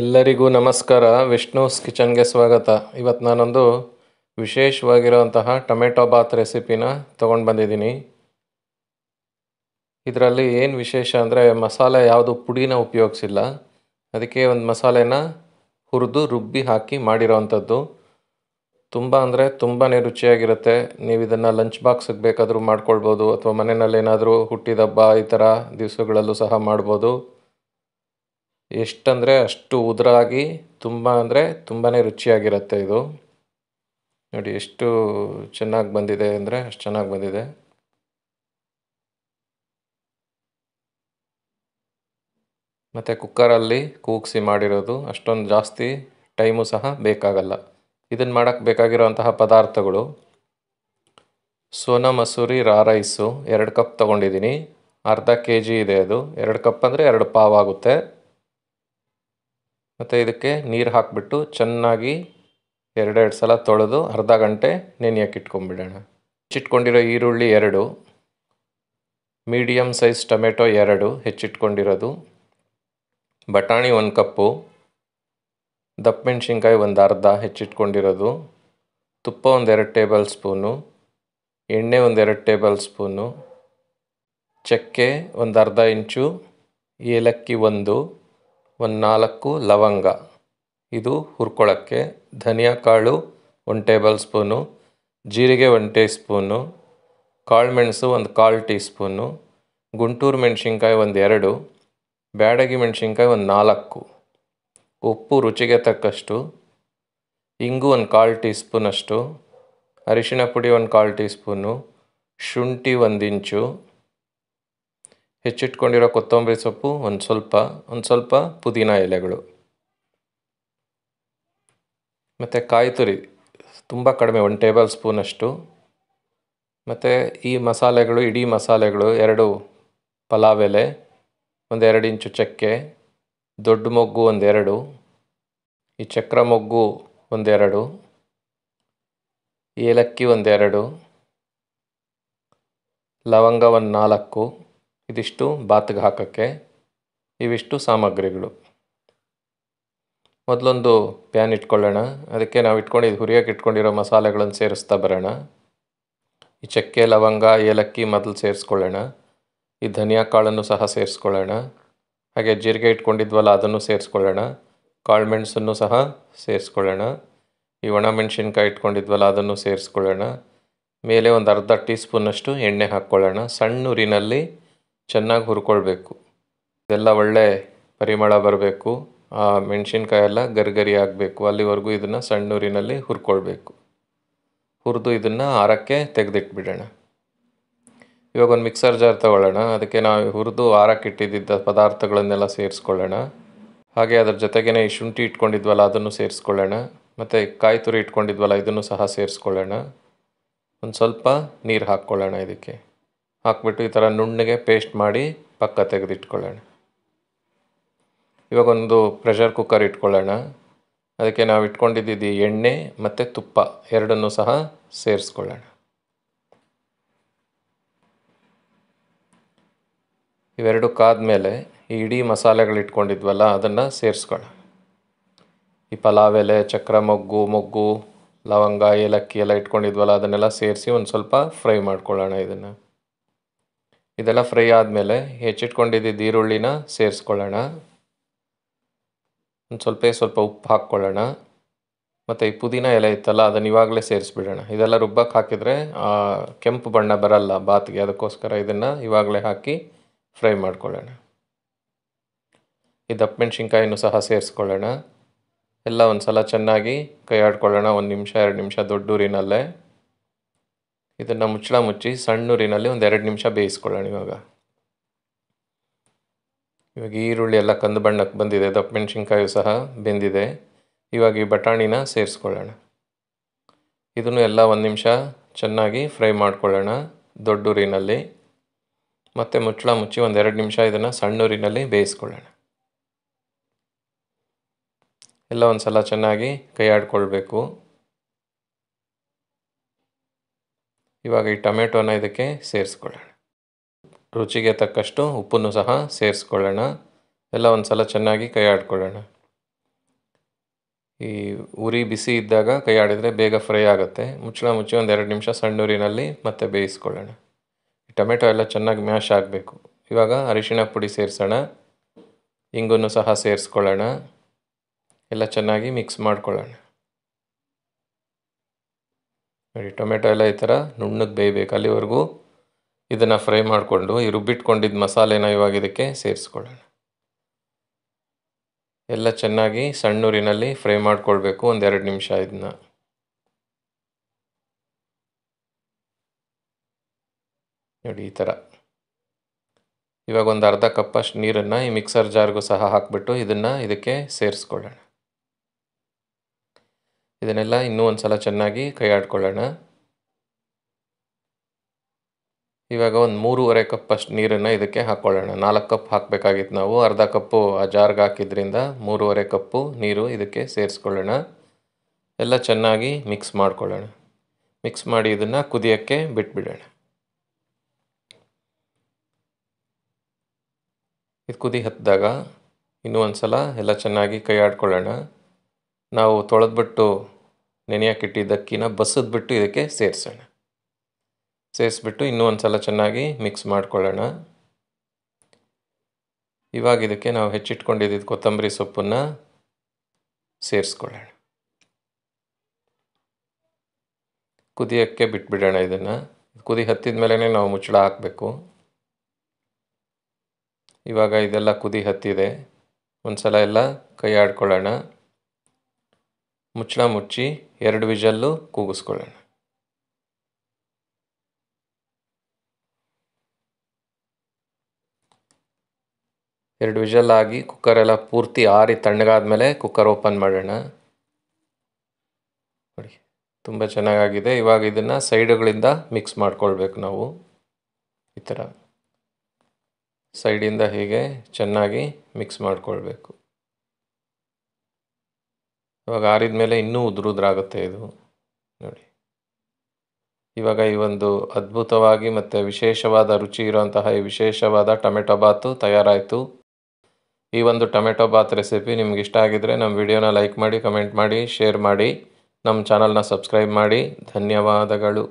ಎಲ್ಲರಿಗೂ ನಮಸ್ಕಾರ ವಿಷ್ಣುಸ್ ಕಿಚನ್ಗೆ ಸ್ವಾಗತ ಇವತ್ತು ನಾನೊಂದು ವಿಶೇಷವಾಗಿರುವಂತಹ ಟೊಮೆಟೊ ಬಾತ್ ರೆಸಿಪಿನ ತೊಗೊಂಡು ಬಂದಿದ್ದೀನಿ ಇದರಲ್ಲಿ ಏನು ವಿಶೇಷ ಅಂದರೆ ಮಸಾಲೆ ಯಾವುದು ಪುಡಿನ ಉಪಯೋಗಿಸಿಲ್ಲ ಅದಕ್ಕೆ ಒಂದು ಮಸಾಲೆನ ಹುರಿದು ರುಬ್ಬಿ ಹಾಕಿ ಮಾಡಿರೋವಂಥದ್ದು ತುಂಬ ಅಂದರೆ ತುಂಬಾ ರುಚಿಯಾಗಿರುತ್ತೆ ನೀವು ಇದನ್ನು ಲಂಚ್ ಬಾಕ್ಸಿಗೆ ಬೇಕಾದರೂ ಮಾಡ್ಕೊಳ್ಬೋದು ಅಥವಾ ಮನೆಯಲ್ಲಿ ಏನಾದರೂ ಹುಟ್ಟಿದಬ್ಬ ಈ ಥರ ದಿವಸಗಳಲ್ಲೂ ಸಹ ಮಾಡ್ಬೋದು ಎಷ್ಟಂದರೆ ಅಷ್ಟು ಉದುರಾಗಿ ತುಂಬ ಅಂದರೆ ತುಂಬಾ ರುಚಿಯಾಗಿರುತ್ತೆ ಇದು ನೋಡಿ ಎಷ್ಟು ಚೆನ್ನಾಗಿ ಬಂದಿದೆ ಅಂದರೆ ಅಷ್ಟು ಚೆನ್ನಾಗಿ ಬಂದಿದೆ ಮತ್ತು ಕುಕ್ಕರಲ್ಲಿ ಕೂಗಿಸಿ ಮಾಡಿರೋದು ಅಷ್ಟೊಂದು ಜಾಸ್ತಿ ಟೈಮು ಸಹ ಬೇಕಾಗಲ್ಲ ಇದನ್ನು ಮಾಡೋಕ್ಕೆ ಬೇಕಾಗಿರುವಂತಹ ಪದಾರ್ಥಗಳು ಸೋನ ಮಸೂರಿ ರಾ ರೈಸು ಎರಡು ಕಪ್ ತೊಗೊಂಡಿದ್ದೀನಿ ಅರ್ಧ ಕೆ ಜಿ ಇದೆ ಅದು ಎರಡು ಕಪ್ ಅಂದರೆ ಎರಡು ಪಾವ್ ಆಗುತ್ತೆ ಮತ್ತು ಇದಕ್ಕೆ ನೀರು ಹಾಕಿಬಿಟ್ಟು ಚೆನ್ನಾಗಿ ಎರಡೆರಡು ಸಲ ತೊಳೆದು ಅರ್ಧ ಗಂಟೆ ನೆನೆಯಕ್ಕೆ ಹೆಚ್ಚಿಟ್ಕೊಂಡಿರೋ ಈರುಳ್ಳಿ ಎರಡು ಮೀಡಿಯಮ್ ಸೈಜ್ ಟೊಮೆಟೊ ಎರಡು ಹೆಚ್ಚಿಟ್ಕೊಂಡಿರೋದು ಬಟಾಣಿ ಒಂದು ಕಪ್ಪು ದಪ್ಪ ಮೆಣಸಿನ್ಕಾಯಿ ಒಂದು ಅರ್ಧ ಹೆಚ್ಚಿಟ್ಕೊಂಡಿರೋದು ತುಪ್ಪ ಎರಡು ಟೇಬಲ್ ಸ್ಪೂನು ಎಣ್ಣೆ ಒಂದೆರಡು ಟೇಬಲ್ ಸ್ಪೂನು ಚಕ್ಕೆ ಒಂದು ಅರ್ಧ ಇಂಚು ಏಲಕ್ಕಿ ಒಂದು ಒಂದು ನಾಲ್ಕು ಲವಂಗ ಇದು ಹುರ್ಕೊಳ್ಳೋಕ್ಕೆ ಧನಿಯಾ ಕಾಳು ಒಂದು ಟೇಬಲ್ ಸ್ಪೂನು ಜೀರಿಗೆ ಒಂದು ಟೀ ಸ್ಪೂನು ಕಾಳುಮೆಣಸು ಒಂದು ಕಾಲು ಟೀ ಸ್ಪೂನು ಗುಂಟೂರು ಮೆಣಸಿನ್ಕಾಯಿ ಒಂದು ಎರಡು ಬ್ಯಾಡಗಿ ಮೆಣಸಿನ್ಕಾಯಿ ಒಂದು ನಾಲ್ಕು ಉಪ್ಪು ರುಚಿಗೆ ತಕ್ಕಷ್ಟು ಇಂಗು ಒಂದು ಕಾಲು ಟೀ ಸ್ಪೂನಷ್ಟು ಅರಿಶಿಣ ಪುಡಿ ಒಂದು ಕಾಲು ಟೀ ಸ್ಪೂನು ಶುಂಠಿ ಒಂದು ಇಂಚು ಹೆಚ್ಚಿಟ್ಕೊಂಡಿರೋ ಕೊತ್ತಂಬರಿ ಸೊಪ್ಪು ಒಂದು ಸ್ವಲ್ಪ ಒಂದು ಸ್ವಲ್ಪ ಪುದೀನ ಎಲೆಗಳು ಮತ್ತು ಕಾಯಿ ತುರಿ ತುಂಬ ಕಡಿಮೆ ಒಂದು ಟೇಬಲ್ ಸ್ಪೂನಷ್ಟು ಮತ್ತು ಈ ಮಸಾಲೆಗಳು ಇಡೀ ಮಸಾಲೆಗಳು ಎರಡು ಪಲಾವ್ ಎಲೆ ಒಂದೆರಡು ಇಂಚು ಚಕ್ಕೆ ದೊಡ್ಡ ಮೊಗ್ಗು ಒಂದೆರಡು ಈ ಚಕ್ರ ಮೊಗ್ಗು ಒಂದೆರಡು ಏಲಕ್ಕಿ ಒಂದೆರಡು ಲವಂಗ ಒಂದು ನಾಲ್ಕು ಇದಿಷ್ಟು ಬಾತ್ಗೆ ಹಾಕೋಕ್ಕೆ ಇವಿಷ್ಟು ಸಾಮಗ್ರಿಗಳು ಮೊದಲೊಂದು ಪ್ಯಾನ್ ಇಟ್ಕೊಳ್ಳೋಣ ಅದಕ್ಕೆ ನಾವು ಇಟ್ಕೊಂಡಿದ್ದು ಹುರಿಯೋಕೆ ಇಟ್ಕೊಂಡಿರೋ ಮಸಾಲೆಗಳನ್ನು ಸೇರಿಸ್ತಾ ಬರೋಣ ಈ ಚಕ್ಕೆ ಲವಂಗ ಏಲಕ್ಕಿ ಮೊದಲು ಸೇರಿಸ್ಕೊಳ್ಳೋಣ ಈ ಧನಿಯಾ ಕಾಳನ್ನು ಸಹ ಸೇರಿಸ್ಕೊಳ್ಳೋಣ ಹಾಗೆ ಜೀರಿಗೆ ಇಟ್ಕೊಂಡಿದ್ವಲ್ಲ ಅದನ್ನು ಸೇರಿಸ್ಕೊಳ್ಳೋಣ ಮೆಣಸನ್ನು ಸಹ ಸೇರಿಸ್ಕೊಳ್ಳೋಣ ಈ ಒಣ ಮೆಣಸಿನ್ಕಾಯಿ ಇಟ್ಕೊಂಡಿದ್ವಲ್ಲ ಅದನ್ನು ಸೇರಿಸ್ಕೊಳ್ಳೋಣ ಮೇಲೆ ಒಂದು ಅರ್ಧ ಟೀ ಸ್ಪೂನಷ್ಟು ಎಣ್ಣೆ ಹಾಕ್ಕೊಳ್ಳೋಣ ಸಣ್ಣ ಉರಿನಲ್ಲಿ ಚೆನ್ನಾಗಿ ಹುರ್ಕೊಳ್ಬೇಕು ಇದೆಲ್ಲ ಒಳ್ಳೆ ಪರಿಮಳ ಬರಬೇಕು ಆ ಮೆಣಸಿನ್ಕಾಯೆಲ್ಲ ಗರಿಗರಿ ಆಗಬೇಕು ಅಲ್ಲಿವರೆಗೂ ಇದನ್ನು ಸಣ್ಣೂರಿನಲ್ಲಿ ಹುರ್ಕೊಳ್ಬೇಕು ಹುರಿದು ಇದನ್ನು ಆರಕ್ಕೆ ತೆಗೆದಿಟ್ಬಿಡೋಣ ಇವಾಗ ಒಂದು ಮಿಕ್ಸರ್ ಜಾರ್ ತಗೊಳ್ಳೋಣ ಅದಕ್ಕೆ ನಾವು ಹುರಿದು ಆರಕ್ಕೆ ಇಟ್ಟಿದ್ದ ಪದಾರ್ಥಗಳನ್ನೆಲ್ಲ ಸೇರಿಸ್ಕೊಳ್ಳೋಣ ಹಾಗೆ ಅದರ ಜೊತೆಗೇ ಈ ಶುಂಠಿ ಇಟ್ಕೊಂಡಿದ್ವಲ್ಲ ಅದನ್ನು ಸೇರಿಸ್ಕೊಳ್ಳೋಣ ಮತ್ತು ಕಾಯಿ ತುರಿ ಇಟ್ಕೊಂಡಿದ್ವಲ್ಲ ಇದನ್ನು ಸಹ ಸೇರಿಸ್ಕೊಳ್ಳೋಣ ಒಂದು ಸ್ವಲ್ಪ ನೀರು ಹಾಕ್ಕೊಳ್ಳೋಣ ಇದಕ್ಕೆ ಹಾಕ್ಬಿಟ್ಟು ಈ ಥರ ನುಣ್ಣಗೆ ಪೇಸ್ಟ್ ಮಾಡಿ ಪಕ್ಕ ತೆಗೆದಿಟ್ಕೊಳ್ಳೋಣ ಇವಾಗೊಂದು ಒಂದು ಪ್ರೆಷರ್ ಕುಕ್ಕರ್ ಇಟ್ಕೊಳ್ಳೋಣ ಅದಕ್ಕೆ ನಾವು ಇಟ್ಕೊಂಡಿದ್ದು ಎಣ್ಣೆ ಮತ್ತು ತುಪ್ಪ ಎರಡನ್ನೂ ಸಹ ಸೇರಿಸ್ಕೊಳ್ಳೋಣ ಇವೆರಡು ಕಾದ ಮೇಲೆ ಈ ಇಡೀ ಮಸಾಲೆಗಳು ಇಟ್ಕೊಂಡಿದ್ವಲ್ಲ ಅದನ್ನು ಸೇರಿಸ್ಕೊಳ್ಳೋಣ ಈ ಪಲಾವ್ ಎಲೆ ಚಕ್ರ ಮೊಗ್ಗು ಮೊಗ್ಗು ಲವಂಗ ಏಲಕ್ಕಿ ಎಲ್ಲ ಇಟ್ಕೊಂಡಿದ್ವಲ್ಲ ಅದನ್ನೆಲ್ಲ ಸೇರಿಸಿ ಒಂದು ಸ್ವಲ್ಪ ಫ್ರೈ ಮಾಡ್ಕೊಳ್ಳೋಣ ಇದನ್ನು ಇದೆಲ್ಲ ಫ್ರೈ ಆದಮೇಲೆ ಹೆಚ್ಚಿಟ್ಕೊಂಡಿದ್ದ ಈರುಳ್ಳಿನ ಸೇರಿಸ್ಕೊಳ್ಳೋಣ ಒಂದು ಸ್ವಲ್ಪ ಸ್ವಲ್ಪ ಉಪ್ಪು ಹಾಕ್ಕೊಳ್ಳೋಣ ಮತ್ತು ಈ ಪುದೀನ ಎಲೆ ಇತ್ತಲ್ಲ ಅದನ್ನು ಇವಾಗಲೇ ಸೇರಿಸ್ಬಿಡೋಣ ಇದೆಲ್ಲ ರುಬ್ಬಕ್ಕೆ ಹಾಕಿದರೆ ಕೆಂಪು ಬಣ್ಣ ಬರಲ್ಲ ಬಾತ್ಗೆ ಅದಕ್ಕೋಸ್ಕರ ಇದನ್ನು ಇವಾಗಲೇ ಹಾಕಿ ಫ್ರೈ ಮಾಡ್ಕೊಳ್ಳೋಣ ಈ ದಪ್ಪ ಮೆಣಸಿನ್ಕಾಯಿನೂ ಸಹ ಸೇರಿಸ್ಕೊಳ್ಳೋಣ ಎಲ್ಲ ಒಂದು ಸಲ ಚೆನ್ನಾಗಿ ಕೈ ಆಡ್ಕೊಳ್ಳೋಣ ಒಂದು ನಿಮಿಷ ಎರಡು ನಿಮಿಷ ದೊಡ್ಡೂರಿನಲ್ಲೇ ಇದನ್ನು ಮುಚ್ಚಳ ಮುಚ್ಚಿ ಸಣ್ಣೂರಿನಲ್ಲಿ ಒಂದು ಎರಡು ನಿಮಿಷ ಬೇಯಿಸ್ಕೊಳ್ಳೋಣ ಇವಾಗ ಇವಾಗ ಈರುಳ್ಳಿ ಎಲ್ಲ ಕಂದು ಬಣ್ಣಕ್ಕೆ ಬಂದಿದೆ ದಪ್ಪ ಮೆಣಸಿನ್ಕಾಯು ಸಹ ಬೆಂದಿದೆ ಇವಾಗ ಈ ಬಟಾಣಿನ ಸೇರಿಸ್ಕೊಳ್ಳೋಣ ಇದನ್ನು ಎಲ್ಲ ಒಂದು ನಿಮಿಷ ಚೆನ್ನಾಗಿ ಫ್ರೈ ಮಾಡ್ಕೊಳ್ಳೋಣ ದೊಡ್ಡೂರಿನಲ್ಲಿ ಮತ್ತು ಮುಚ್ಚಳ ಮುಚ್ಚಿ ಒಂದು ಎರಡು ನಿಮಿಷ ಇದನ್ನು ಸಣ್ಣೂರಿನಲ್ಲಿ ಬೇಯಿಸ್ಕೊಳ್ಳೋಣ ಎಲ್ಲ ಒಂದು ಸಲ ಚೆನ್ನಾಗಿ ಕೈಯಾಡ್ಕೊಳ್ಬೇಕು ಇವಾಗ ಈ ಟೊಮೆಟೊನ ಇದಕ್ಕೆ ಸೇರಿಸ್ಕೊಳ್ಳೋಣ ರುಚಿಗೆ ತಕ್ಕಷ್ಟು ಉಪ್ಪನ್ನು ಸಹ ಸೇರಿಸ್ಕೊಳ್ಳೋಣ ಎಲ್ಲ ಒಂದು ಸಲ ಚೆನ್ನಾಗಿ ಕೈ ಆಡ್ಕೊಳ್ಳೋಣ ಈ ಉರಿ ಬಿಸಿ ಇದ್ದಾಗ ಕೈ ಆಡಿದರೆ ಬೇಗ ಫ್ರೈ ಆಗುತ್ತೆ ಮುಚ್ಚಳ ಮುಚ್ಚಿ ಒಂದು ಎರಡು ನಿಮಿಷ ಸಣ್ಣೂರಿನಲ್ಲಿ ಮತ್ತೆ ಬೇಯಿಸ್ಕೊಳ್ಳೋಣ ಈ ಟೊಮೆಟೊ ಎಲ್ಲ ಚೆನ್ನಾಗಿ ಮ್ಯಾಶ್ ಆಗಬೇಕು ಇವಾಗ ಅರಿಶಿಣ ಪುಡಿ ಸೇರಿಸೋಣ ಇಂಗನ್ನು ಸಹ ಸೇರಿಸ್ಕೊಳ್ಳೋಣ ಎಲ್ಲ ಚೆನ್ನಾಗಿ ಮಿಕ್ಸ್ ಮಾಡ್ಕೊಳ್ಳೋಣ ನೋಡಿ ಟೊಮೆಟೊ ಎಲ್ಲ ಈ ಥರ ನುಣ್ಣಗೆ ಬೇಯಬೇಕು ಅಲ್ಲಿವರೆಗೂ ಇದನ್ನು ಫ್ರೈ ಮಾಡಿಕೊಂಡು ಈ ರುಬ್ಬಿಟ್ಕೊಂಡಿದ್ದ ಮಸಾಲೆನ ಇವಾಗ ಇದಕ್ಕೆ ಸೇರಿಸ್ಕೊಳ್ಳೋಣ ಎಲ್ಲ ಚೆನ್ನಾಗಿ ಸಣ್ಣೂರಿನಲ್ಲಿ ಫ್ರೈ ಮಾಡಿಕೊಳ್ಬೇಕು ಒಂದೆರಡು ನಿಮಿಷ ಇದನ್ನ ನೋಡಿ ಈ ಥರ ಇವಾಗ ಒಂದು ಅರ್ಧ ಕಪ್ಪಷ್ಟು ನೀರನ್ನು ಈ ಮಿಕ್ಸರ್ ಜಾರ್ಗೂ ಸಹ ಹಾಕಿಬಿಟ್ಟು ಇದನ್ನು ಇದಕ್ಕೆ ಸೇರಿಸ್ಕೊಳ್ಳೋಣ ಇದನ್ನೆಲ್ಲ ಇನ್ನೂ ಒಂದು ಸಲ ಚೆನ್ನಾಗಿ ಕೈ ಆಡ್ಕೊಳ್ಳೋಣ ಇವಾಗ ಒಂದು ಮೂರುವರೆ ಕಪ್ ಅಷ್ಟು ನೀರನ್ನು ಇದಕ್ಕೆ ಹಾಕ್ಕೊಳ್ಳೋಣ ನಾಲ್ಕು ಕಪ್ ಹಾಕಬೇಕಾಗಿತ್ತು ನಾವು ಅರ್ಧ ಕಪ್ಪು ಆ ಜಾರ್ಗೆ ಹಾಕಿದ್ರಿಂದ ಮೂರುವರೆ ಕಪ್ಪು ನೀರು ಇದಕ್ಕೆ ಸೇರಿಸ್ಕೊಳ್ಳೋಣ ಎಲ್ಲ ಚೆನ್ನಾಗಿ ಮಿಕ್ಸ್ ಮಾಡ್ಕೊಳ್ಳೋಣ ಮಿಕ್ಸ್ ಮಾಡಿ ಇದನ್ನು ಕುದಿಯೋಕ್ಕೆ ಬಿಟ್ಬಿಡೋಣ ಇದು ಕುದಿ ಹತ್ತಿದಾಗ ಇನ್ನೂ ಒಂದು ಸಲ ಎಲ್ಲ ಚೆನ್ನಾಗಿ ಕೈ ಆಡ್ಕೊಳ್ಳೋಣ ನಾವು ತೊಳೆದ್ಬಿಟ್ಟು ನೆನೆಯೋಕ್ಕಿಟ್ಟಿದ್ದ ಅಕ್ಕಿನ ಬಸಿದ್ಬಿಟ್ಟು ಇದಕ್ಕೆ ಸೇರಿಸೋಣ ಸೇರಿಸ್ಬಿಟ್ಟು ಇನ್ನೂ ಒಂದು ಸಲ ಚೆನ್ನಾಗಿ ಮಿಕ್ಸ್ ಮಾಡ್ಕೊಳ್ಳೋಣ ಇವಾಗ ಇದಕ್ಕೆ ನಾವು ಹೆಚ್ಚಿಟ್ಕೊಂಡಿದ್ದ ಕೊತ್ತಂಬರಿ ಸೊಪ್ಪನ್ನು ಸೇರಿಸ್ಕೊಳ್ಳೋಣ ಕುದಿಯೋಕ್ಕೆ ಬಿಟ್ಬಿಡೋಣ ಇದನ್ನು ಕುದಿ ಹತ್ತಿದ ಮೇಲೇ ನಾವು ಮುಚ್ಚಳ ಹಾಕಬೇಕು ಇವಾಗ ಇದೆಲ್ಲ ಕುದಿ ಹತ್ತಿದೆ ಒಂದು ಸಲ ಎಲ್ಲ ಕೈ ಆಡ್ಕೊಳ್ಳೋಣ ಮುಚ್ಚಳ ಮುಚ್ಚಿ ಎರಡು ವಿಜಲ್ಲು ಕೂಗಿಸ್ಕೊಳ್ಳೋಣ ಎರಡು ವಿಜಲ್ ಆಗಿ ಕುಕ್ಕರೆಲ್ಲ ಪೂರ್ತಿ ಆರಿ ತಣ್ಣಗಾದ ಮೇಲೆ ಕುಕ್ಕರ್ ಓಪನ್ ಮಾಡೋಣ ನೋಡಿ ತುಂಬ ಚೆನ್ನಾಗಾಗಿದೆ ಇವಾಗ ಇದನ್ನು ಸೈಡುಗಳಿಂದ ಮಿಕ್ಸ್ ಮಾಡ್ಕೊಳ್ಬೇಕು ನಾವು ಈ ಥರ ಸೈಡಿಂದ ಹೀಗೆ ಚೆನ್ನಾಗಿ ಮಿಕ್ಸ್ ಮಾಡ್ಕೊಳ್ಬೇಕು ಇವಾಗ ಆರಿದ ಮೇಲೆ ಇನ್ನೂ ಉದ್ರುದ್ರಾಗುತ್ತೆ ಇದು ನೋಡಿ ಇವಾಗ ಈ ಒಂದು ಅದ್ಭುತವಾಗಿ ಮತ್ತು ವಿಶೇಷವಾದ ರುಚಿ ಇರುವಂತಹ ಈ ವಿಶೇಷವಾದ ಟೊಮೆಟೊ ಬಾತು ತಯಾರಾಯಿತು ಈ ಒಂದು ಟೊಮೆಟೊ ಬಾತ್ ರೆಸಿಪಿ ನಿಮ್ಗೆ ಇಷ್ಟ ಆಗಿದರೆ ನಮ್ಮ ವಿಡಿಯೋನ ಲೈಕ್ ಮಾಡಿ ಕಮೆಂಟ್ ಮಾಡಿ ಶೇರ್ ಮಾಡಿ ನಮ್ಮ ಚಾನಲ್ನ ಸಬ್ಸ್ಕ್ರೈಬ್ ಮಾಡಿ ಧನ್ಯವಾದಗಳು